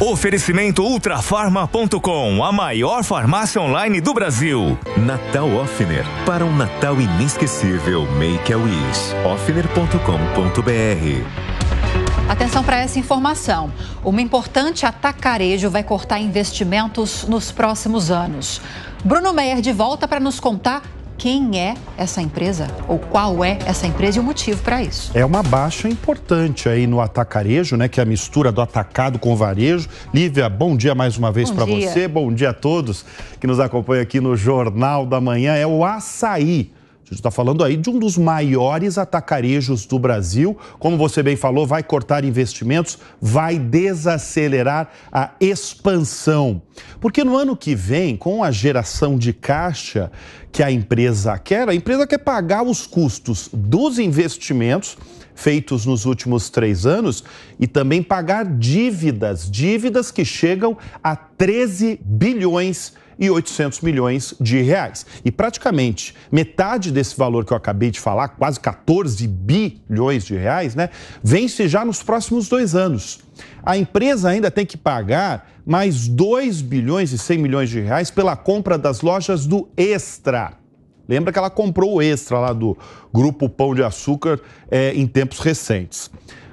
Oferecimento ultrafarma.com, a maior farmácia online do Brasil. Natal Offner, para um Natal inesquecível, make a wish. offner.com.br. Atenção para essa informação. Uma importante atacarejo vai cortar investimentos nos próximos anos. Bruno Meyer de volta para nos contar quem é essa empresa ou qual é essa empresa e o motivo para isso. É uma baixa importante aí no atacarejo, né, que é a mistura do atacado com o varejo. Lívia, bom dia mais uma vez para você. Bom dia a todos que nos acompanham aqui no Jornal da Manhã. É o açaí a gente está falando aí de um dos maiores atacarejos do Brasil. Como você bem falou, vai cortar investimentos, vai desacelerar a expansão. Porque no ano que vem, com a geração de caixa que a empresa quer, a empresa quer pagar os custos dos investimentos feitos nos últimos três anos e também pagar dívidas, dívidas que chegam a 13 bilhões de e 800 milhões de reais. E praticamente metade desse valor que eu acabei de falar, quase 14 bilhões de reais, né, vence já nos próximos dois anos. A empresa ainda tem que pagar mais 2 bilhões e 100 milhões de reais pela compra das lojas do Extra. Lembra que ela comprou o Extra lá do Grupo Pão de Açúcar é, em tempos recentes.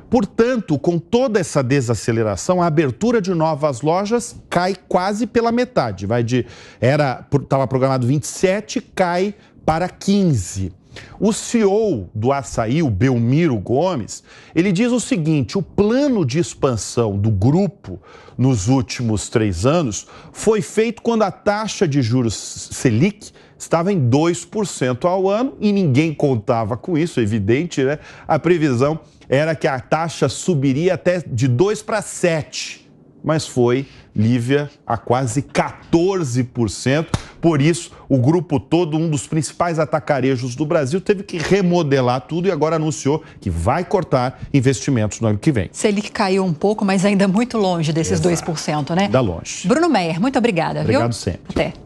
Portanto, com toda essa desaceleração, a abertura de novas lojas cai quase pela metade. Vai de era estava programado 27, cai para 15. O CEO do Açaí, o Belmiro Gomes, ele diz o seguinte: o plano de expansão do grupo nos últimos três anos foi feito quando a taxa de juros Selic estava em 2% ao ano e ninguém contava com isso, evidente, né? A previsão era que a taxa subiria até de 2 para 7, mas foi Lívia a quase 14%. Por isso, o grupo todo, um dos principais atacarejos do Brasil, teve que remodelar tudo e agora anunciou que vai cortar investimentos no ano que vem. Selic caiu um pouco, mas ainda muito longe desses Exato. 2%, né? Da longe. Bruno Meyer, muito obrigada. Obrigado viu? sempre. Até.